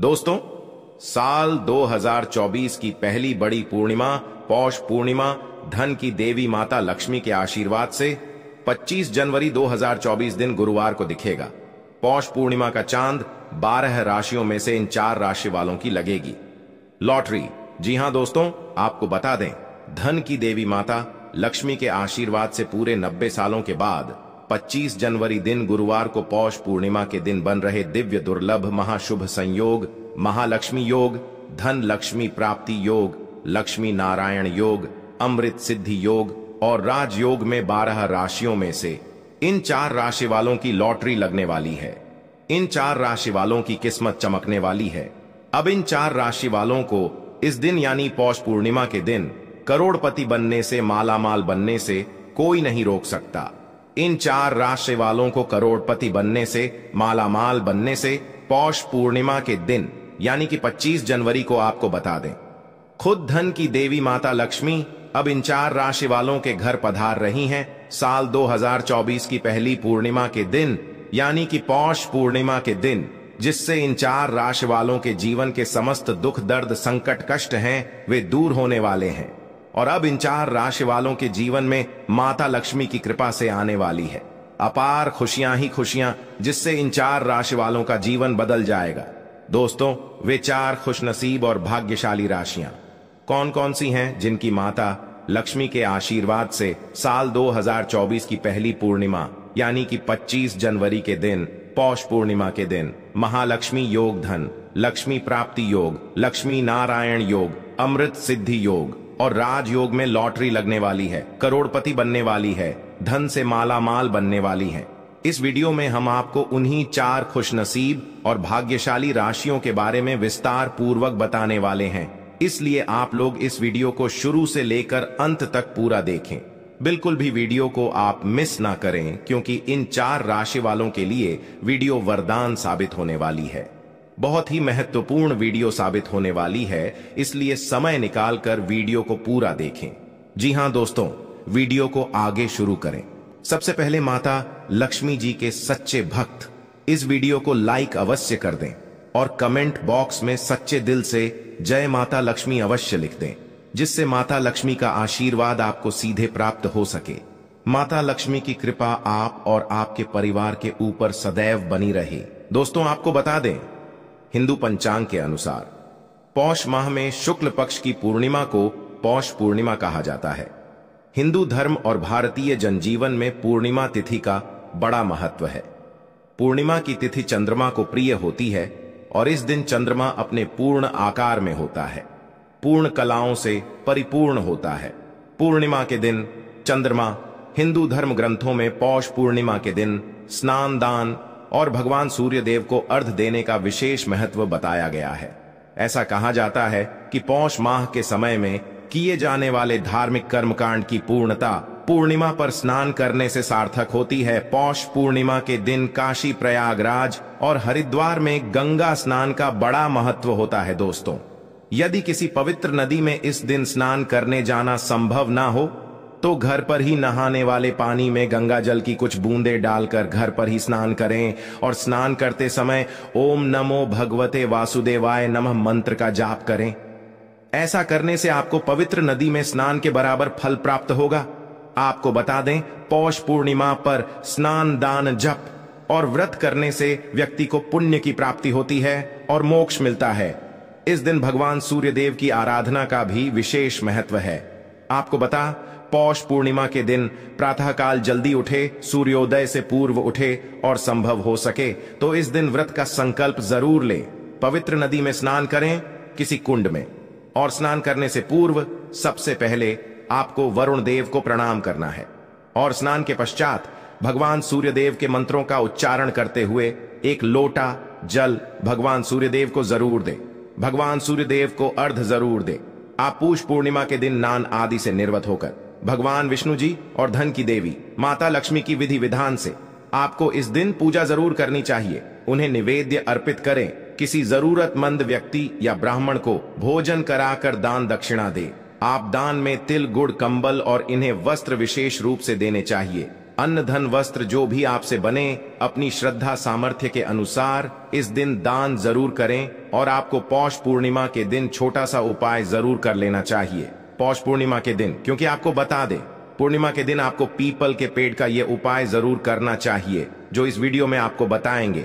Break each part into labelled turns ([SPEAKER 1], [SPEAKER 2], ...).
[SPEAKER 1] दोस्तों साल 2024 की पहली बड़ी पूर्णिमा पौष पूर्णिमा धन की देवी माता लक्ष्मी के आशीर्वाद से 25 जनवरी 2024 दिन गुरुवार को दिखेगा पौष पूर्णिमा का चांद 12 राशियों में से इन चार राशि वालों की लगेगी लॉटरी जी हां दोस्तों आपको बता दें धन की देवी माता लक्ष्मी के आशीर्वाद से पूरे 90 सालों के बाद 25 जनवरी दिन गुरुवार को पौष पूर्णिमा के दिन बन रहे दिव्य दुर्लभ महाशुभ संयोग महालक्ष्मी योग धन लक्ष्मी प्राप्ति योग लक्ष्मी नारायण योग अमृत सिद्धि योग और राजयोग में 12 राशियों में से इन चार राशि वालों की लॉटरी लगने वाली है इन चार राशि वालों की किस्मत चमकने वाली है अब इन चार राशि वालों को इस दिन यानी पौष पूर्णिमा के दिन करोड़पति बनने से मालामाल बनने से कोई नहीं रोक सकता इन चार राशि वालों को करोड़पति बनने से मालामाल बनने से पौष पूर्णिमा के दिन यानी कि 25 जनवरी को आपको बता दें खुद धन की देवी माता लक्ष्मी अब इन चार राशि वालों के घर पधार रही हैं साल 2024 की पहली पूर्णिमा के दिन यानी कि पौष पूर्णिमा के दिन जिससे इन चार राशि वालों के जीवन के समस्त दुख दर्द संकट कष्ट हैं वे दूर होने वाले हैं और अब इन चार राशि वालों के जीवन में माता लक्ष्मी की कृपा से आने वाली है अपार खुशियां ही खुशियां जिससे इन चार राशि वालों का जीवन बदल जाएगा दोस्तों वे चार खुशनसीब और भाग्यशाली राशियां कौन कौन सी हैं जिनकी माता लक्ष्मी के आशीर्वाद से साल 2024 की पहली पूर्णिमा यानी कि 25 जनवरी के दिन पौष पूर्णिमा के दिन महालक्ष्मी योग धन लक्ष्मी प्राप्ति योग लक्ष्मी नारायण योग अमृत सिद्धि योग और राजयोग में लॉटरी लगने वाली है करोड़पति बनने वाली है धन से माला माल बनने वाली है इस वीडियो में हम आपको उन्हीं चार खुशनसीब और भाग्यशाली राशियों के बारे में विस्तार पूर्वक बताने वाले हैं इसलिए आप लोग इस वीडियो को शुरू से लेकर अंत तक पूरा देखें बिल्कुल भी वीडियो को आप मिस ना करें क्योंकि इन चार राशि वालों के लिए वीडियो वरदान साबित होने वाली है बहुत ही महत्वपूर्ण वीडियो साबित होने वाली है इसलिए समय निकालकर वीडियो को पूरा देखें जी हां दोस्तों वीडियो को आगे शुरू करें सबसे पहले माता लक्ष्मी जी के सच्चे भक्त इस वीडियो को लाइक अवश्य कर दें और कमेंट बॉक्स में सच्चे दिल से जय माता लक्ष्मी अवश्य लिख दें जिससे माता लक्ष्मी का आशीर्वाद आपको सीधे प्राप्त हो सके माता लक्ष्मी की कृपा आप और आपके परिवार के ऊपर सदैव बनी रहे दोस्तों आपको बता दें हिंदू पंचांग के अनुसार पौष माह में शुक्ल पक्ष की पूर्णिमा को पौष पूर्णिमा कहा जाता है हिंदू धर्म और भारतीय जनजीवन में पूर्णिमा तिथि का बड़ा महत्व है पूर्णिमा की तिथि चंद्रमा को प्रिय होती है और इस दिन चंद्रमा अपने पूर्ण आकार में होता है पूर्ण कलाओं से परिपूर्ण होता है पूर्णिमा के दिन चंद्रमा हिंदू धर्म ग्रंथों में पौष पूर्णिमा के दिन स्नान दान और भगवान सूर्य देव को अर्ध देने का विशेष महत्व बताया गया है ऐसा कहा जाता है कि पौष माह के समय में किए जाने वाले धार्मिक कर्मकांड की पूर्णता पूर्णिमा पर स्नान करने से सार्थक होती है पौष पूर्णिमा के दिन काशी प्रयागराज और हरिद्वार में गंगा स्नान का बड़ा महत्व होता है दोस्तों यदि किसी पवित्र नदी में इस दिन स्नान करने जाना संभव ना हो तो घर पर ही नहाने वाले पानी में गंगा जल की कुछ बूंदे डालकर घर पर ही स्नान करें और स्नान करते समय ओम नमो भगवते वासुदेवाय नमः मंत्र का जाप करें ऐसा करने से आपको पवित्र नदी में स्नान के बराबर फल प्राप्त होगा आपको बता दें पौष पूर्णिमा पर स्नान दान जप और व्रत करने से व्यक्ति को पुण्य की प्राप्ति होती है और मोक्ष मिलता है इस दिन भगवान सूर्यदेव की आराधना का भी विशेष महत्व है आपको बता पौष पूर्णिमा के दिन प्रातःकाल जल्दी उठे सूर्योदय से पूर्व उठे और संभव हो सके तो इस दिन व्रत का संकल्प जरूर ले पवित्र नदी में स्नान करें किसी कुंड में और स्नान करने से पूर्व सबसे पहले आपको वरुण देव को प्रणाम करना है और स्नान के पश्चात भगवान सूर्यदेव के मंत्रों का उच्चारण करते हुए एक लोटा जल भगवान सूर्यदेव को जरूर दे भगवान सूर्यदेव को अर्ध जरूर दे आप पूष पूर्णिमा के दिन नान आदि से निर्वत होकर भगवान विष्णु जी और धन की देवी माता लक्ष्मी की विधि विधान से आपको इस दिन पूजा जरूर करनी चाहिए उन्हें निवेद्य अर्पित करें किसी जरूरतमंद व्यक्ति या ब्राह्मण को भोजन कराकर दान दक्षिणा दे आप दान में तिल गुड़ कंबल और इन्हें वस्त्र विशेष रूप से देने चाहिए अन्न धन वस्त्र जो भी आपसे बने अपनी श्रद्धा सामर्थ्य के अनुसार इस दिन दान जरूर करें और आपको पौष पूर्णिमा के दिन छोटा सा उपाय जरूर कर लेना चाहिए पौष पूर्णिमा के दिन क्योंकि आपको बता दें पूर्णिमा के दिन आपको पीपल के पेड़ का यह उपाय जरूर करना चाहिए जो इस वीडियो में आपको बताएंगे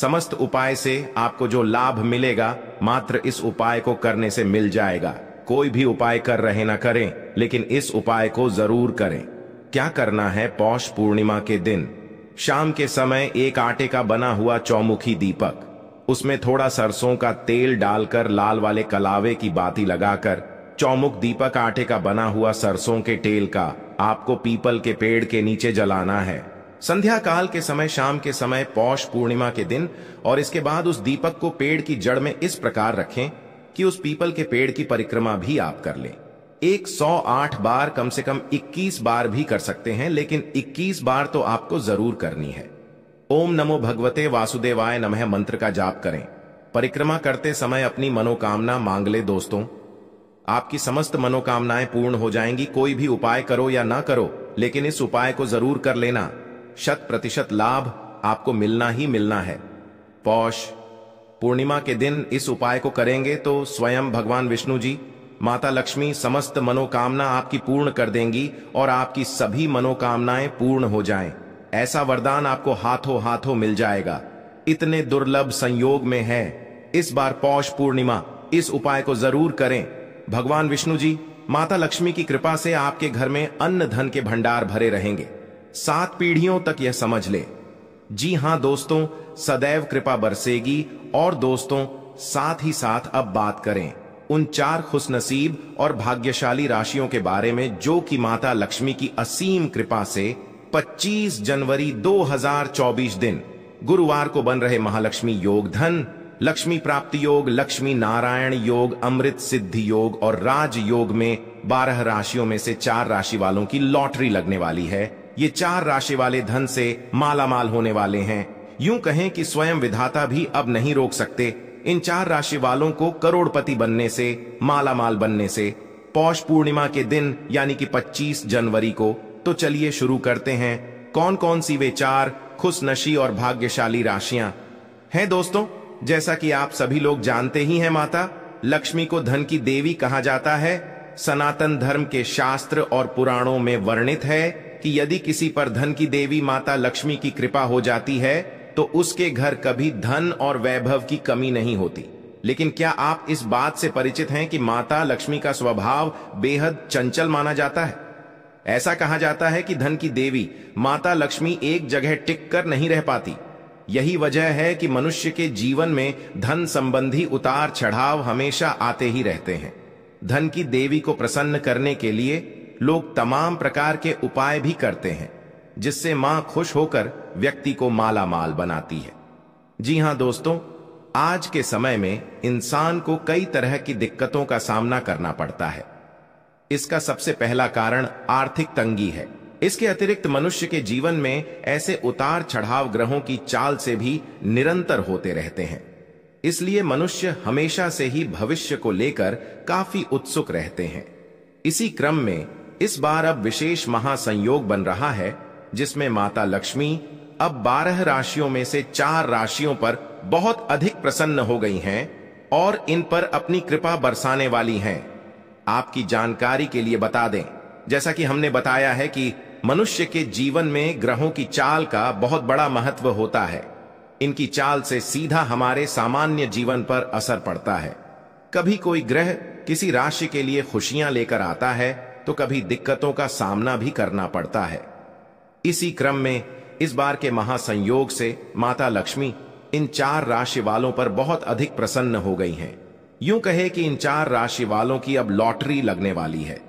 [SPEAKER 1] समस्त उपाय से आपको जो लाभ मिलेगा मात्र इस उपाय को करने से मिल जाएगा कोई भी उपाय कर रहे ना करें लेकिन इस उपाय को जरूर करें क्या करना है पौष पूर्णिमा के दिन शाम के समय एक आटे का बना हुआ चौमुखी दीपक उसमें थोड़ा सरसों का तेल डालकर लाल वाले कलावे की बाती लगाकर चौमुख दीपक आटे का बना हुआ सरसों के तेल का आपको पीपल के पेड़ के नीचे जलाना है संध्या काल के समय शाम के समय पौष पूर्णिमा के दिन और इसके बाद उस दीपक को पेड़ की जड़ में इस प्रकार रखें कि उस पीपल के पेड़ की परिक्रमा भी आप कर लें 108 बार कम से कम 21 बार भी कर सकते हैं लेकिन 21 बार तो आपको जरूर करनी है ओम नमो भगवते वासुदेवाय नमः मंत्र का जाप करें परिक्रमा करते समय अपनी मनोकामना मांग ले दोस्तों आपकी समस्त मनोकामनाएं पूर्ण हो जाएंगी कोई भी उपाय करो या ना करो लेकिन इस उपाय को जरूर कर लेना शत प्रतिशत लाभ आपको मिलना ही मिलना है पौष पूर्णिमा के दिन इस उपाय को करेंगे तो स्वयं भगवान विष्णु जी माता लक्ष्मी समस्त मनोकामना आपकी पूर्ण कर देंगी और आपकी सभी मनोकामनाएं पूर्ण हो जाएं। ऐसा वरदान आपको हाथों हाथों मिल जाएगा इतने दुर्लभ संयोग में है इस बार पौष पूर्णिमा इस उपाय को जरूर करें भगवान विष्णु जी माता लक्ष्मी की कृपा से आपके घर में अन्न धन के भंडार भरे रहेंगे सात पीढ़ियों तक यह समझ ले जी हां दोस्तों सदैव कृपा बरसेगी और दोस्तों साथ ही साथ अब बात करें उन चार खुशनसीब और भाग्यशाली राशियों के बारे में जो कि माता लक्ष्मी की असीम कृपा से 25 जनवरी 2024 दिन गुरुवार को बन रहे महालक्ष्मी योग धन लक्ष्मी प्राप्ति योग लक्ष्मी नारायण योग अमृत सिद्धि योग और राज योग में बारह राशियों में से चार राशि वालों की लॉटरी लगने वाली है ये चार राशि वाले धन से मालामाल होने वाले हैं यूं कहें कि स्वयं विधाता भी अब नहीं रोक सकते इन चार राशि वालों को करोड़पति बनने से मालामाल बनने से पौष पूर्णिमा के दिन यानी कि 25 जनवरी को तो चलिए शुरू करते हैं कौन कौन सी वे चार खुशनशी और भाग्यशाली राशियां हैं दोस्तों जैसा कि आप सभी लोग जानते ही हैं माता लक्ष्मी को धन की देवी कहा जाता है सनातन धर्म के शास्त्र और पुराणों में वर्णित है कि यदि किसी पर धन की देवी माता लक्ष्मी की कृपा हो जाती है तो उसके घर कभी धन और वैभव की कमी नहीं होती लेकिन क्या आप इस बात से परिचित हैं कि माता लक्ष्मी का स्वभाव बेहद चंचल माना जाता है ऐसा कहा जाता है कि धन की देवी माता लक्ष्मी एक जगह टिक कर नहीं रह पाती यही वजह है कि मनुष्य के जीवन में धन संबंधी उतार चढ़ाव हमेशा आते ही रहते हैं धन की देवी को प्रसन्न करने के लिए लोग तमाम प्रकार के उपाय भी करते हैं जिससे मां खुश होकर व्यक्ति को माला माल बनाती है जी हां दोस्तों आज के समय में इंसान को कई तरह की दिक्कतों का सामना करना पड़ता है इसका सबसे पहला कारण आर्थिक तंगी है इसके अतिरिक्त मनुष्य के जीवन में ऐसे उतार चढ़ाव ग्रहों की चाल से भी निरंतर होते रहते हैं इसलिए मनुष्य हमेशा से ही भविष्य को लेकर काफी उत्सुक रहते हैं इसी क्रम में इस बार अब विशेष महासंयोग बन रहा है जिसमें माता लक्ष्मी अब बारह राशियों में से चार राशियों पर बहुत अधिक प्रसन्न हो गई हैं और इन पर अपनी कृपा बरसाने वाली हैं आपकी जानकारी के लिए बता दें जैसा कि हमने बताया है कि मनुष्य के जीवन में ग्रहों की चाल का बहुत बड़ा महत्व होता है इनकी चाल से सीधा हमारे सामान्य जीवन पर असर पड़ता है कभी कोई ग्रह किसी राशि के लिए खुशियां लेकर आता है तो कभी दिक्कतों का सामना भी करना पड़ता है इसी क्रम में इस बार के महासंयोग से माता लक्ष्मी इन चार राशि वालों पर बहुत अधिक प्रसन्न हो गई हैं यूं कहे कि इन चार राशि वालों की अब लॉटरी लगने वाली है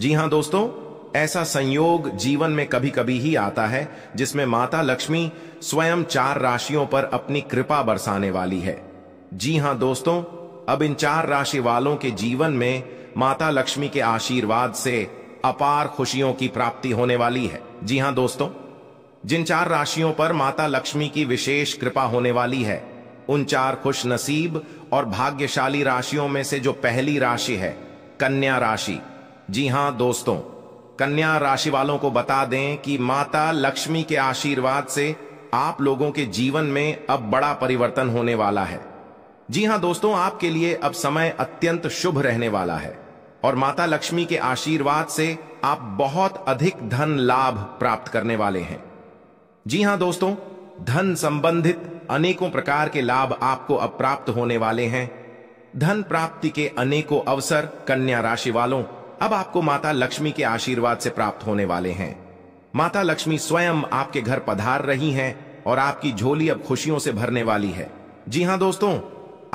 [SPEAKER 1] जी हां दोस्तों ऐसा संयोग जीवन में कभी कभी ही आता है जिसमें माता लक्ष्मी स्वयं चार राशियों पर अपनी कृपा बरसाने वाली है जी हां दोस्तों अब इन चार राशि वालों के जीवन में माता लक्ष्मी के आशीर्वाद से अपार खुशियों की प्राप्ति होने वाली है जी हां दोस्तों जिन चार राशियों पर माता लक्ष्मी की विशेष कृपा होने वाली है उन चार खुश नसीब और भाग्यशाली राशियों में से जो पहली राशि है कन्या राशि जी हां दोस्तों कन्या राशि वालों को बता दें कि माता लक्ष्मी के आशीर्वाद से आप लोगों के जीवन में अब बड़ा परिवर्तन होने वाला है जी हां दोस्तों आपके लिए अब समय अत्यंत शुभ रहने वाला है और माता लक्ष्मी के आशीर्वाद से आप बहुत अधिक धन लाभ प्राप्त करने वाले हैं जी हां दोस्तों धन संबंधित अनेकों प्रकार के लाभ आपको अब प्राप्त होने वाले हैं धन प्राप्ति के अनेकों अवसर कन्या राशि वालों अब आपको माता लक्ष्मी के आशीर्वाद से प्राप्त होने वाले हैं माता लक्ष्मी स्वयं आपके घर पधार रही हैं और आपकी झोली अब खुशियों से भरने वाली है जी हाँ दोस्तों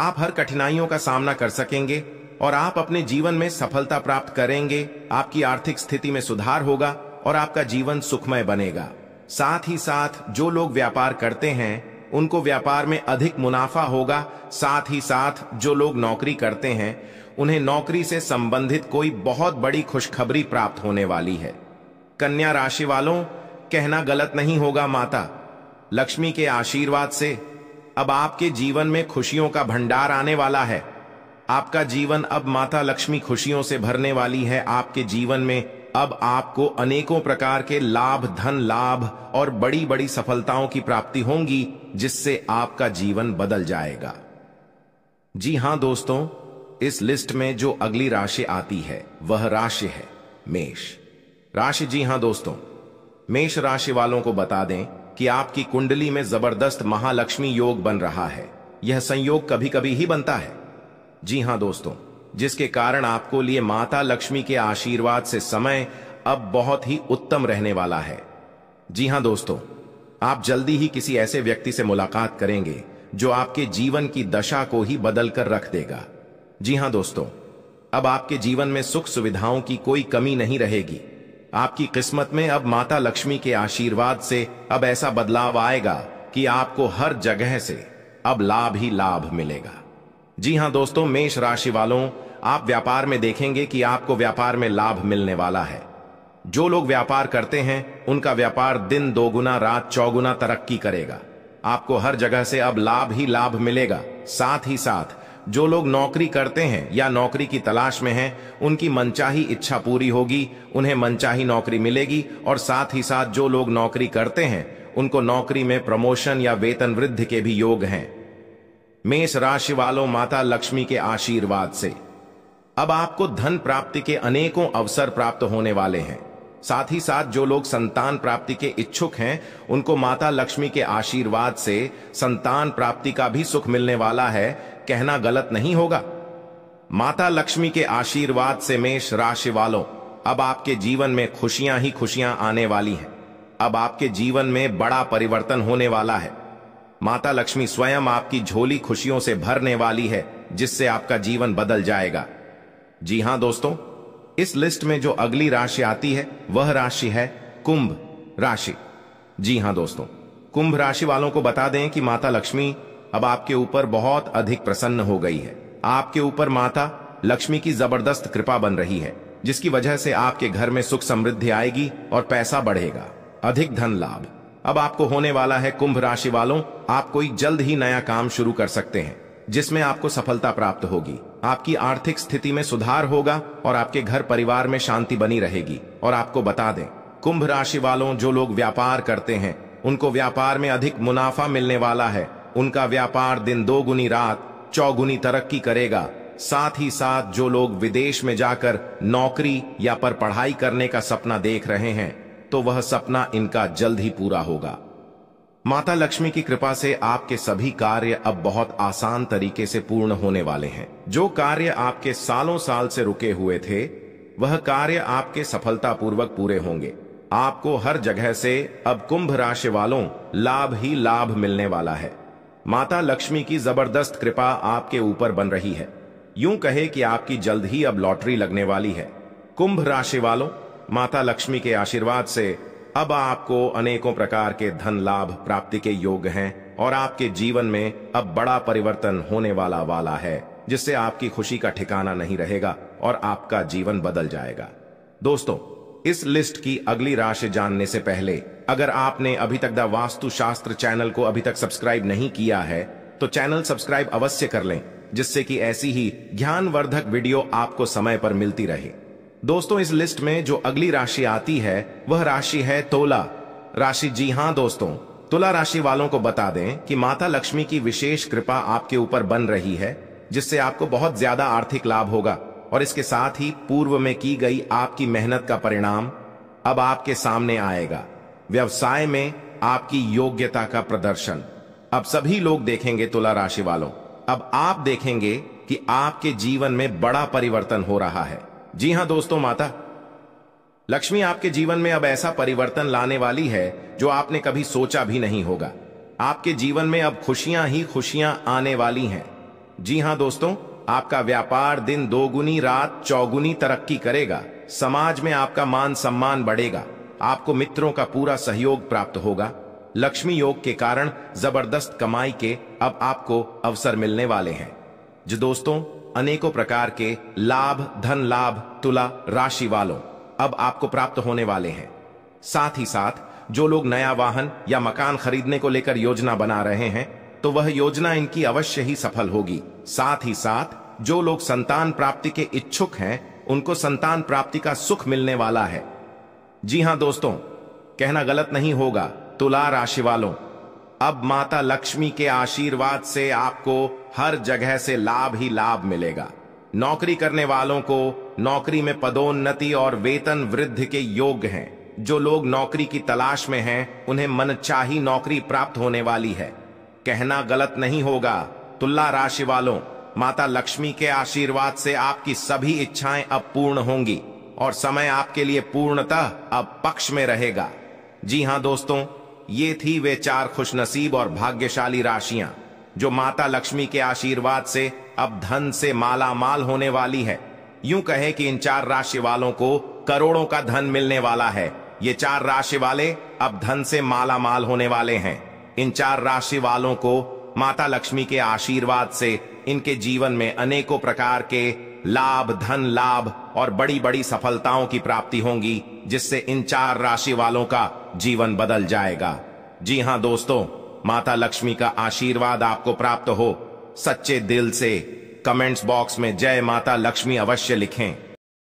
[SPEAKER 1] आप हर कठिनाइयों का सामना कर सकेंगे और आप अपने जीवन में सफलता प्राप्त करेंगे आपकी आर्थिक स्थिति में सुधार होगा और आपका जीवन सुखमय बनेगा साथ ही साथ जो लोग व्यापार करते हैं उनको व्यापार में अधिक मुनाफा होगा साथ ही साथ जो लोग नौकरी करते हैं उन्हें नौकरी से संबंधित कोई बहुत बड़ी खुशखबरी प्राप्त होने वाली है कन्या राशि वालों कहना गलत नहीं होगा माता लक्ष्मी के आशीर्वाद से अब आपके जीवन में खुशियों का भंडार आने वाला है आपका जीवन अब माता लक्ष्मी खुशियों से भरने वाली है आपके जीवन में अब आपको अनेकों प्रकार के लाभ धन लाभ और बड़ी बड़ी सफलताओं की प्राप्ति होंगी जिससे आपका जीवन बदल जाएगा जी हां दोस्तों इस लिस्ट में जो अगली राशि आती है वह राशि है मेष राशि जी हां दोस्तों मेष राशि वालों को बता दें कि आपकी कुंडली में जबरदस्त महालक्ष्मी योग बन रहा है यह संयोग कभी कभी ही बनता है जी हां दोस्तों जिसके कारण आपको लिए माता लक्ष्मी के आशीर्वाद से समय अब बहुत ही उत्तम रहने वाला है जी हां दोस्तों आप जल्दी ही किसी ऐसे व्यक्ति से मुलाकात करेंगे जो आपके जीवन की दशा को ही बदलकर रख देगा जी हां दोस्तों अब आपके जीवन में सुख सुविधाओं की कोई कमी नहीं रहेगी आपकी किस्मत में अब माता लक्ष्मी के आशीर्वाद से अब ऐसा बदलाव आएगा कि आपको हर जगह से अब लाभ ही लाभ मिलेगा जी हां दोस्तों मेष राशि वालों आप व्यापार में देखेंगे कि आपको व्यापार में लाभ मिलने वाला है जो लोग व्यापार करते हैं उनका व्यापार दिन दोगुना रात चौगुना तरक्की करेगा आपको हर जगह से अब लाभ ही लाभ मिलेगा साथ ही साथ जो लोग नौकरी करते हैं या नौकरी की तलाश में हैं उनकी मनचाही इच्छा पूरी होगी उन्हें मनचाही नौकरी मिलेगी और साथ ही साथ जो लोग नौकरी करते हैं उनको नौकरी में प्रमोशन या वेतन वृद्धि के भी योग हैं मेष राशि वालों माता लक्ष्मी के आशीर्वाद से अब आपको धन प्राप्ति के अनेकों अवसर प्राप्त होने वाले हैं साथ ही साथ जो लोग संतान प्राप्ति के इच्छुक हैं उनको माता लक्ष्मी के आशीर्वाद से संतान प्राप्ति का भी सुख मिलने वाला है कहना गलत नहीं होगा माता लक्ष्मी के आशीर्वाद से मेष राशि वालों अब आपके जीवन में खुशियां ही खुशियां आने वाली हैं अब आपके जीवन में बड़ा परिवर्तन होने वाला है माता लक्ष्मी स्वयं आपकी झोली खुशियों से भरने वाली है जिससे आपका जीवन बदल जाएगा जी हां दोस्तों इस लिस्ट में जो अगली राशि आती है वह राशि है कुंभ राशि जी हां दोस्तों कुंभ राशि वालों को बता दें कि माता लक्ष्मी अब आपके ऊपर बहुत अधिक प्रसन्न हो गई है आपके ऊपर माता लक्ष्मी की जबरदस्त कृपा बन रही है जिसकी वजह से आपके घर में सुख समृद्धि आएगी और पैसा बढ़ेगा अधिक धन लाभ अब आपको होने वाला है कुंभ राशि वालों आप कोई जल्द ही नया काम शुरू कर सकते हैं जिसमें आपको सफलता प्राप्त होगी आपकी आर्थिक स्थिति में सुधार होगा और आपके घर परिवार में शांति बनी रहेगी और आपको बता दें कुंभ राशि वालों जो लोग व्यापार करते हैं उनको व्यापार में अधिक मुनाफा मिलने वाला है उनका व्यापार दिन दोगुनी रात चौगुनी तरक्की करेगा साथ ही साथ जो लोग विदेश में जाकर नौकरी या पर पढ़ाई करने का सपना देख रहे हैं तो वह सपना इनका जल्द ही पूरा होगा माता लक्ष्मी की कृपा से आपके सभी कार्य अब बहुत आसान तरीके से पूर्ण होने वाले हैं जो कार्य आपके सालों साल से रुके हुए थे वह कार्य आपके सफलतापूर्वक पूरे होंगे आपको हर जगह से अब कुंभ राशि वालों लाभ ही लाभ मिलने वाला है माता लक्ष्मी की जबरदस्त कृपा आपके ऊपर बन रही है यूं कहे कि आपकी जल्द ही अब लॉटरी लगने वाली है कुंभ राशि वालों माता लक्ष्मी के आशीर्वाद से अब आपको अनेकों प्रकार के धन लाभ प्राप्ति के योग हैं और आपके जीवन में अब बड़ा परिवर्तन होने वाला वाला है जिससे आपकी खुशी का ठिकाना नहीं रहेगा और आपका जीवन बदल जाएगा दोस्तों इस लिस्ट की अगली राशि जानने से पहले अगर आपने अभी तक द वास्तु शास्त्र चैनल को अभी तक सब्सक्राइब नहीं किया है तो चैनल सब्सक्राइब अवश्य कर लें जिससे कि ऐसी ही ज्ञानवर्धक वीडियो आपको समय पर मिलती रहे दोस्तों इस लिस्ट में जो अगली राशि आती है वह राशि है तोला राशि जी हाँ दोस्तों तुला राशि वालों को बता दें कि माता लक्ष्मी की विशेष कृपा आपके ऊपर बन रही है जिससे आपको बहुत ज्यादा आर्थिक लाभ होगा और इसके साथ ही पूर्व में की गई आपकी मेहनत का परिणाम अब आपके सामने आएगा व्यवसाय में आपकी योग्यता का प्रदर्शन अब सभी लोग देखेंगे तुला राशि वालों अब आप देखेंगे कि आपके जीवन में बड़ा परिवर्तन हो रहा है जी हां दोस्तों माता लक्ष्मी आपके जीवन में अब ऐसा परिवर्तन लाने वाली है जो आपने कभी सोचा भी नहीं होगा आपके जीवन में अब खुशियां ही खुशियां आने वाली हैं जी हां दोस्तों आपका व्यापार दिन दोगुनी रात चौगुनी तरक्की करेगा समाज में आपका मान सम्मान बढ़ेगा आपको मित्रों का पूरा सहयोग प्राप्त होगा लक्ष्मी योग के कारण जबरदस्त कमाई के अब आपको अवसर मिलने वाले हैं जो दोस्तों अनेकों प्रकार के लाभ धन लाभ तुला राशि वालों अब आपको प्राप्त होने वाले हैं साथ ही साथ जो लोग नया वाहन या मकान खरीदने को लेकर योजना बना रहे हैं तो वह योजना इनकी अवश्य ही सफल होगी साथ ही साथ जो लोग संतान प्राप्ति के इच्छुक हैं उनको संतान प्राप्ति का सुख मिलने वाला है जी हां दोस्तों कहना गलत नहीं होगा तुला राशि वालों अब माता लक्ष्मी के आशीर्वाद से आपको हर जगह से लाभ ही लाभ मिलेगा नौकरी करने वालों को नौकरी में पदोन्नति और वेतन वृद्धि के योग्य हैं जो लोग नौकरी की तलाश में हैं उन्हें मनचाही नौकरी प्राप्त होने वाली है कहना गलत नहीं होगा तुला राशि वालों माता लक्ष्मी के आशीर्वाद से आपकी सभी इच्छाएं अब पूर्ण होंगी और समय आपके लिए पूर्णतः अब पक्ष में रहेगा जी हां दोस्तों ये थी वे चार खुशनसीब और भाग्यशाली राशियां जो माता लक्ष्मी के आशीर्वाद से अब धन से माला माल होने वाली है यूं कहे कि इन चार राशि वालों को करोड़ों का धन मिलने वाला है ये चार राशि वाले अब धन से माला माल होने वाले हैं इन चार राशि वालों को माता लक्ष्मी के आशीर्वाद से इनके जीवन में अनेकों प्रकार के लाभ धन लाभ और बड़ी बड़ी सफलताओं की प्राप्ति होंगी जिससे इन चार राशि वालों का जीवन बदल जाएगा जी हाँ दोस्तों माता लक्ष्मी का आशीर्वाद आपको प्राप्त हो सच्चे दिल से कमेंट्स बॉक्स में जय माता लक्ष्मी अवश्य लिखें